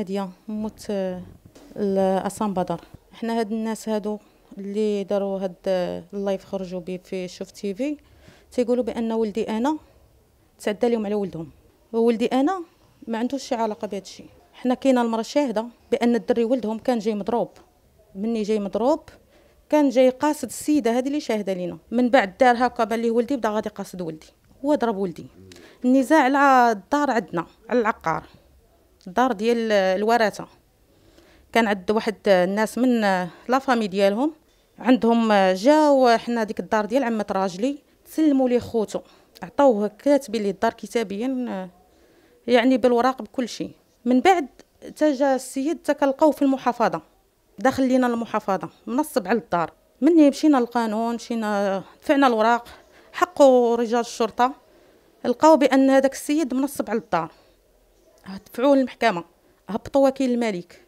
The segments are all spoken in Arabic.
ناديه موت الاسام بدر حنا هاد الناس هادو اللي داروا هاد اللايف خرجوا به في شوف تي في تيقولوا بان ولدي انا تعدى لهم على ولدهم ولدي انا ما عندوش شي علاقه بهذا الشيء حنا كاينه المره شاهده بان الدري ولدهم كان جاي مضروب مني جاي مضروب كان جاي قاصد السيده هذه اللي شاهده لينا من بعد دار هكا بان ليه ولدي بدا غادي قاصد ولدي هو ضرب ولدي النزاع على الدار عندنا على العقار الدار ديال الوراثه كان عند واحد الناس من لا فامي ديالهم عندهم جاو حنا ديك الدار ديال عمه راجلي سلموا ليه خوتو عطاوه كاتبين ليه الدار كتابيا يعني بالوراق بكل شيء من بعد تجا السيد تا في المحافظه داخل لينا المحافظه منصب على الدار مني مشينا للقانون مشينا دفعنا الوراق حقه رجال الشرطه لقاو بان هذاك السيد منصب على الدار دفعوه للمحكمه هبطوا وكيل الملك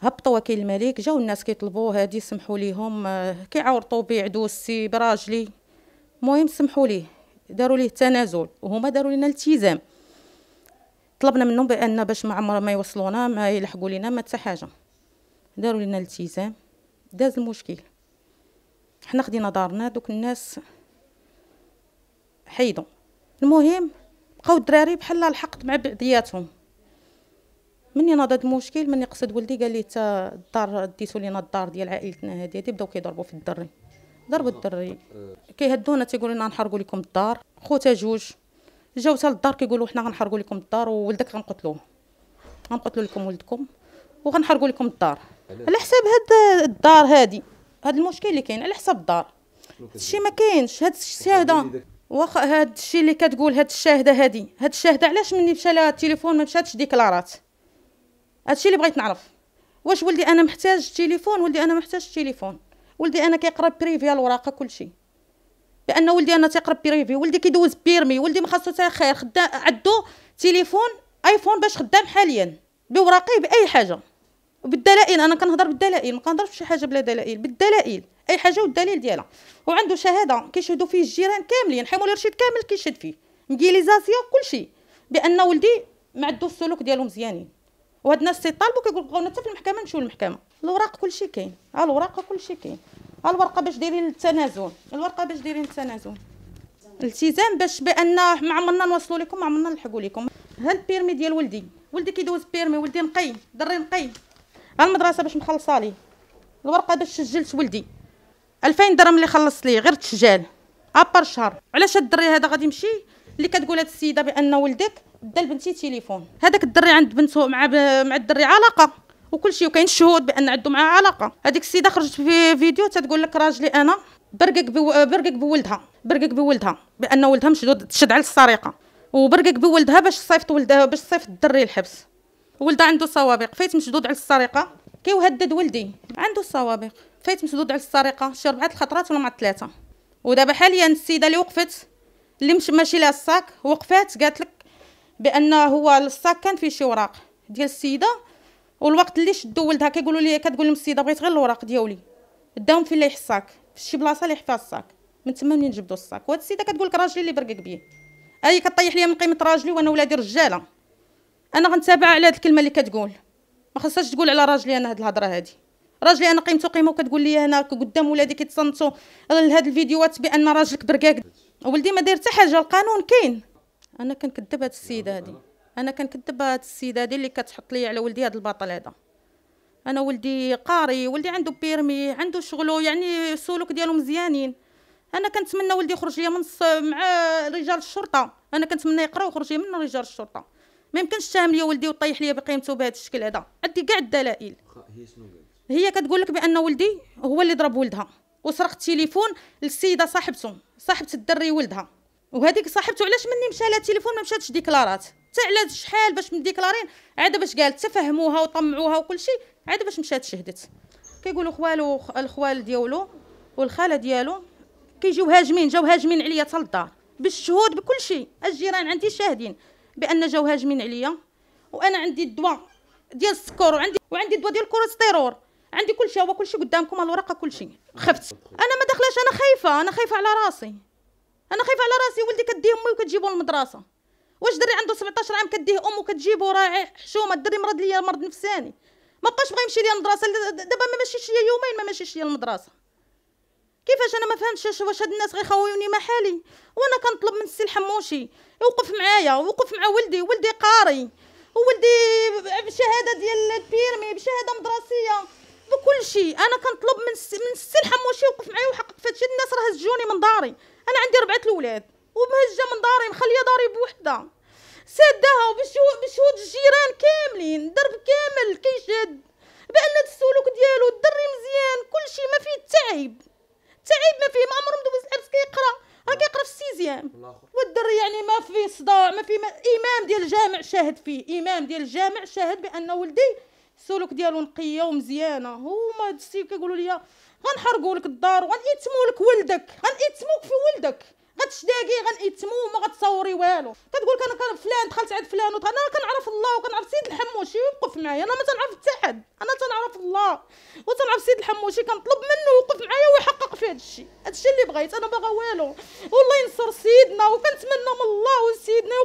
هبطوا وكيل الملك جاو الناس كيطلبوا هادي سمحوا ليهم آه، كيعورطوا بيعدو السي براجلي المهم سمحوا ليه داروا ليه تنازل وهما داروا لنا التزام طلبنا منهم بان باش ما عمر ما يوصلونا ما يلحقوا لينا ما حتى حاجه داروا لنا التزام داز المشكل حنا خدينا دارنا دوك الناس حيدوا المهم بقاو الدراري بحال الحقد مع بعضياتهم مني ناض المشكل مني قصد ولدي قال لي حتى الدار ديتو لينا الدار ديال عائلتنا هذه هذه بداو كيضربوا في الدري ضربوا الدري كيهدونا تيقولوا لنا نحرقوا لكم الدار خوتا جوج جاو حتى للدار كيقولوا حنا غنحرقوا لكم الدار وولدك غنقتلوه غنقتلوا لكم ولدكم وغنحرقوا لكم الدار على حساب هاد الدار هادي هاد المشكل اللي كاين على حساب الدار هادشي ما كاينش هاد الشهاده واخا هاد الشيء اللي كتقول هاد الشاهده هادي هاد الشاهده علاش مني مشى لها التليفون ما مشاتش ديكلارات هادشي اللي بغيت نعرف واش ولدي انا محتاج التليفون ولدي انا محتاج التليفون ولدي انا كيقرا بريفي الوراقه كلشي لان ولدي انا تيقرا بريفي ولدي كيدوز بيرمي ولدي ما خاصو خير خدام عدو تليفون ايفون باش خدام حاليا بوراقي باي حاجه وبالدلائل انا كنهضر بالدلائل ما كنهضرش شي حاجه بلا دلائل بالدلائل اي حاجه والدليل ديالها وعنده شهاده كيشهدوا فيه الجيران كاملين حمول رشيد كامل كيشهد فيه مدياليزاسيا كلشي بان ولدي ما عندو السلوك ديالو مزيانين وهاد الناس تيطالبوا كيقولوا بغاونا حتى في المحكمه نمشيو للمحكمه الوراق كلشي كاين ها الوراق كلشي كاين ها الورقه باش دايرين التنازل الورقه باش دايرين التنازل التزام باش بان ما عمرنا نوصلوا لكم ما عمرنا نلحقوا لكم ها البيرمي ديال ولدي ولدي كيدوز بيرمي ولدي نقي دري نقي ها المدرسه باش مخلصه لي الورقه باش سجلت ولدي 2000 درهم اللي خلصت ليه غير تشجال ابار شهر علاش الدري هذا غادي يمشي اللي كتقول هاد السيده بان ولدك دا لبنتي تليفون هذاك الدري عند بنته مع ب... مع الدري علاقه وكل شيء وكاين شهود بان عنده معاه علاقه هذيك السيده خرجت في فيديو تتقول لك راجلي انا برقق بو... برقق بولدها برقق بولدها بان ولدها مشدود تشد على السرقه وبرقق بولدها باش صيفط ولدها باش صيفط الدري الحبس ولدها عنده صوابق فايت مشدود على السرقه كيهدد ولدي عنده السوابق فايت مسدود على السرقه شي ربعه الخطرات ولا مع ثلاثه ودابا حاليا السيده اللي وقفت اللي مش ماشي لها الصاك وقفات قالت لك بان هو الصاك كان فيه شي اوراق ديال السيده والوقت اللي شدو ولدها كيقولوا لي كتقول لهم السيده بغيت غير الاوراق ديالي داهم فين اللي الصاك في شي بلاصه اللي يحفظ الصاك من تما منين جبدوا الصاك وهاد السيده كتقول لك راجلي اللي برقق بيه اي كطيح ليا من قيمه راجلي وانا ولادي رجاله انا غنتابع على هاد الكلمه اللي كتقول ما خصهاش تقول على راجلي انا هاد الهضره هادي راجلي انا قيمته قيمه وكتقول لي انا قدام ولادي كيتصنتوا لهاد الفيديوهات بان راجلك بركاك ولدي ما داير حتى حاجه القانون كاين انا كنكذب هاد السيده هادي انا كنكذب هاد السيده هادي اللي كتحط لي على ولدي هاد الباطل هذا انا ولدي قاري ولدي عنده بيرمي عنده شغله يعني السلوك ديالو مزيانين انا كنتمنى ولدي يخرج ليا من مع رجال الشرطه انا كنتمنى يقرا ويخرج لي من رجال الشرطه ما يمكنش تهمل لي ولدي وطيح ليا بقيمته بهذا الشكل هذا عندي كاع الدلائل هي شنو هي كتقول لك بان ولدي هو اللي ضرب ولدها وسرق التليفون للسيده صاحبته صاحبه الدري ولدها وهذيك صاحبته علاش مني مشى لها التليفون ما مشاتش ديكلارات حتى على شحال باش مديكلارين عاد باش قالت تفهموها وطمعوها وكل شيء عاد باش مشات شهدت كيقولوا خوالو الخوال ديالو والخاله ديالو كيجيو هاجمين جاو هاجمين عليا حتى للدار بالشهود بكل شيء الجيران عندي شاهدين بان جاو هاجمين عليا وانا عندي الدواء ديال السكر وعندي وعندي الدواء ديال الكوليسترول عندي كل شيء هو كل شيء قدامكم الورقه كل شيء خفت انا ما داخلاش انا خايفه انا خايفه على راسي انا خايفه على راسي ولدي كديه امي وكتجيبو للمدرسه واش دري عنده 17 عام كديه ام وكتجيبو راه حشومه الدري مرض ليا مرض نفساني ما بقاش بغا يمشي ليا المدرسه دابا ما ماشيش ليا يومين ما ماشيش ليا المدرسه كيفاش انا ما فهمتش واش هاد الناس غير ما حالي وانا كنطلب من السي الحموشي يوقف معايا ويوقف مع ولدي ولدي قاري ولدي بشهاده ديال البيرمي بشهاده مدرسيه بكل شيء انا كنطلب من الس... من السي الحموشي يوقف معايا ويحقق فهادشي الناس راه هزوني من داري انا عندي ربعه الاولاد ومهجه من داري مخليه داري بوحدها سادها وبشهود بشهود الجيران كاملين درب كامل كيشد بان السلوك ديالو الدري مزيان كل شيء ما فيه تعب ايام والدر يعني ما في صداع ما في ما... امام ديال الجامع شاهد فيه امام ديال الجامع شاهد بان ولدي السلوك ديالو نقيه ومزيانه هما السيد كيقولوا لي غنحرقوا لك الدار وغنيتموا لك ولدك غنيتموك في ولدك غتشداكي غنيتمو وما غتصوري والو كتقول لك انا فلان دخلت عند فلان انا كنعرف الله وكنعرف سيد الحموشي يوقف معايا انا ما تنعرف حتى حد انا تنعرف الله وتنعرف سيد الحموشي كنطلب منه يوقف معايا ويحقق في هذا الشيء هذا الشيء اللي بغيت انا باغا والو والله ينصر سيدنا وكنتمنى من الله وسيدنا